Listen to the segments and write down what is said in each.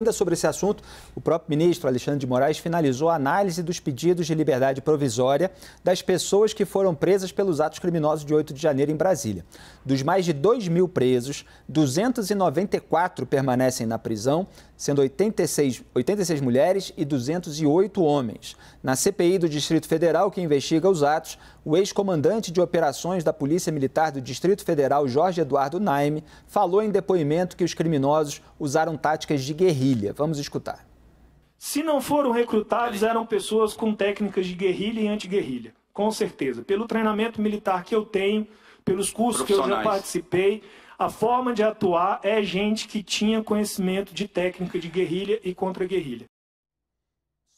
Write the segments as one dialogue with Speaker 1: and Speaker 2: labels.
Speaker 1: Ainda sobre esse assunto, o próprio ministro Alexandre de Moraes finalizou a análise dos pedidos de liberdade provisória das pessoas que foram presas pelos atos criminosos de 8 de janeiro em Brasília. Dos mais de 2 mil presos, 294 permanecem na prisão, sendo 86, 86 mulheres e 208 homens. Na CPI do Distrito Federal, que investiga os atos, o ex-comandante de operações da Polícia Militar do Distrito Federal, Jorge Eduardo Naime, falou em depoimento que os criminosos usaram táticas de guerrilha. Vamos escutar. Se não foram recrutados, eram pessoas com técnicas de guerrilha e antiguerrilha, com certeza. Pelo treinamento militar que eu tenho, pelos cursos que eu já participei, a forma de atuar é gente que tinha conhecimento de técnica de guerrilha e contra-guerrilha.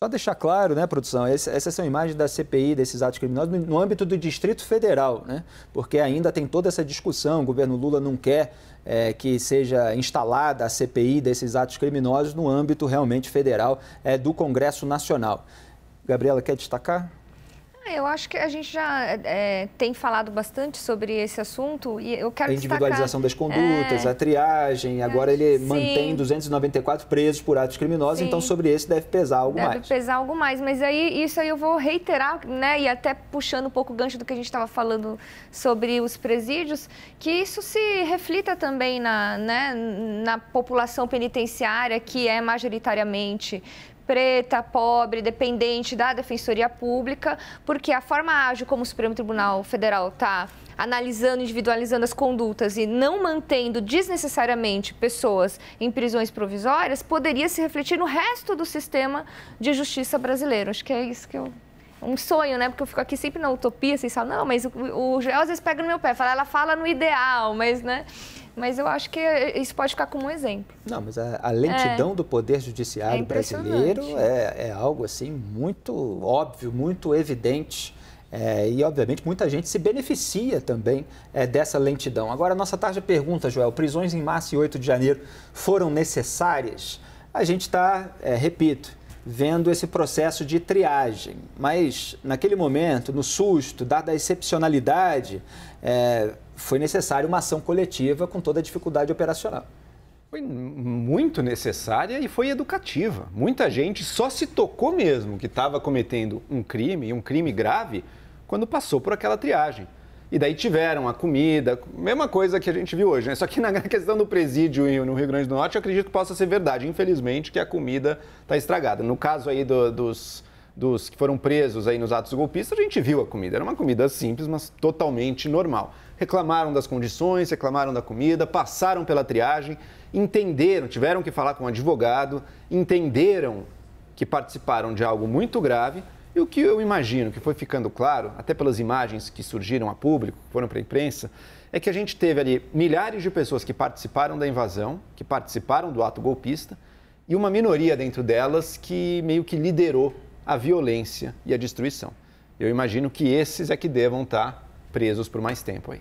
Speaker 1: Só deixar claro, né, produção, essas são imagens da CPI desses atos criminosos no âmbito do Distrito Federal, né? Porque ainda tem toda essa discussão, o governo Lula não quer é, que seja instalada a CPI desses atos criminosos no âmbito realmente federal é, do Congresso Nacional. Gabriela, quer destacar?
Speaker 2: Ah, eu acho que a gente já é, tem falado bastante sobre esse assunto e eu quero A individualização destacar... das condutas,
Speaker 1: é... a triagem, agora ele Sim. mantém 294 presos por atos criminosos, então Sim. então sobre esse deve pesar algo deve mais.
Speaker 2: Deve pesar algo mais, mas aí isso aí eu vou reiterar, né, e até puxando um pouco o gancho do que a gente estava falando sobre os presídios, que isso se reflita também na, né, na população penitenciária, que é majoritariamente preta, pobre, dependente da Defensoria Pública, porque a forma ágil como o Supremo Tribunal Federal está analisando, individualizando as condutas e não mantendo desnecessariamente pessoas em prisões provisórias, poderia se refletir no resto do sistema de justiça brasileiro. Acho que é isso que eu um sonho, né? Porque eu fico aqui sempre na utopia, vocês falam, não, mas o, o Joel às vezes pega no meu pé, fala, ela fala no ideal, mas, né? Mas eu acho que isso pode ficar como um exemplo.
Speaker 1: Não, mas a, a lentidão é. do poder judiciário é brasileiro é, é, algo assim muito óbvio, muito evidente. É, e, obviamente, muita gente se beneficia também é, dessa lentidão. Agora, a nossa tarde pergunta, Joel: prisões em março e 8 de janeiro foram necessárias? A gente está, é, repito, vendo esse processo de triagem. Mas, naquele momento, no susto, dada a excepcionalidade, é, foi necessária uma ação coletiva com toda a dificuldade operacional.
Speaker 3: Foi muito necessária e foi educativa. Muita gente só se tocou mesmo que estava cometendo um crime, um crime grave, quando passou por aquela triagem. E daí tiveram a comida, mesma coisa que a gente viu hoje, né? Só que na questão do presídio no Rio Grande do Norte, eu acredito que possa ser verdade, infelizmente, que a comida está estragada. No caso aí do, dos, dos que foram presos aí nos atos golpistas, a gente viu a comida. Era uma comida simples, mas totalmente normal. Reclamaram das condições, reclamaram da comida, passaram pela triagem, entenderam, tiveram que falar com um advogado, entenderam que participaram de algo muito grave e o que eu imagino que foi ficando claro, até pelas imagens que surgiram a público, foram para a imprensa, é que a gente teve ali milhares de pessoas que participaram da invasão, que participaram do ato golpista, e uma minoria dentro delas que meio que liderou a violência e a destruição. Eu imagino que esses é que devam estar tá presos por mais tempo aí.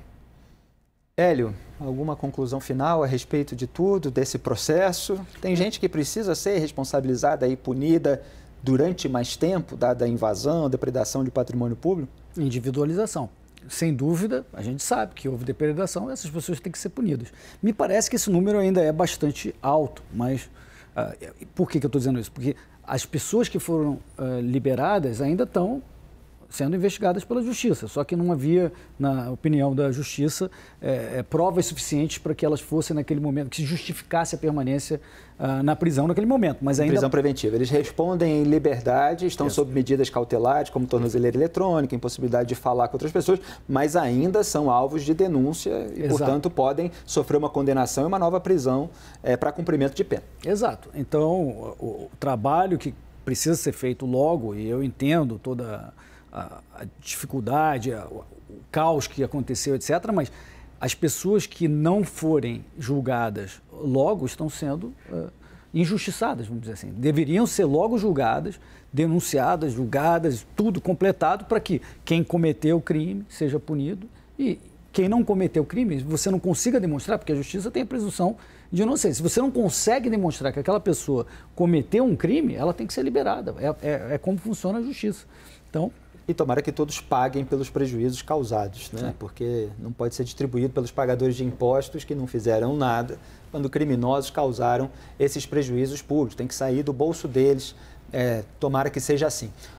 Speaker 1: Hélio, alguma conclusão final a respeito de tudo, desse processo? Tem hum. gente que precisa ser responsabilizada e punida durante mais tempo, dada a invasão, a depredação de patrimônio público?
Speaker 4: Individualização. Sem dúvida, a gente sabe que houve depredação e essas pessoas têm que ser punidas. Me parece que esse número ainda é bastante alto, mas uh, por que, que eu estou dizendo isso? Porque as pessoas que foram uh, liberadas ainda estão sendo investigadas pela Justiça. Só que não havia, na opinião da Justiça, é, é provas suficientes para que elas fossem naquele momento, que justificasse a permanência uh, na prisão naquele
Speaker 1: momento. Mas ainda... Prisão preventiva. Eles respondem em liberdade, estão Isso. sob medidas cautelares, como tornozeleira eletrônica, impossibilidade de falar com outras pessoas, mas ainda são alvos de denúncia e, Exato. portanto, podem sofrer uma condenação e uma nova prisão é, para cumprimento de pena. Exato.
Speaker 4: Então, o, o trabalho que precisa ser feito logo, e eu entendo toda a, a dificuldade, a, o caos que aconteceu, etc. Mas as pessoas que não forem julgadas logo estão sendo uh, injustiçadas, vamos dizer assim. Deveriam ser logo julgadas, denunciadas, julgadas, tudo completado para que quem cometeu o crime seja punido e quem não cometeu o crime, você não consiga demonstrar, porque a justiça tem a presunção de inocência. Se você não consegue demonstrar que aquela pessoa
Speaker 1: cometeu um crime, ela tem que ser liberada. É, é, é como funciona a justiça. Então, e tomara que todos paguem pelos prejuízos causados, né? porque não pode ser distribuído pelos pagadores de impostos que não fizeram nada quando criminosos causaram esses prejuízos públicos. Tem que sair do bolso deles. É, tomara que seja assim.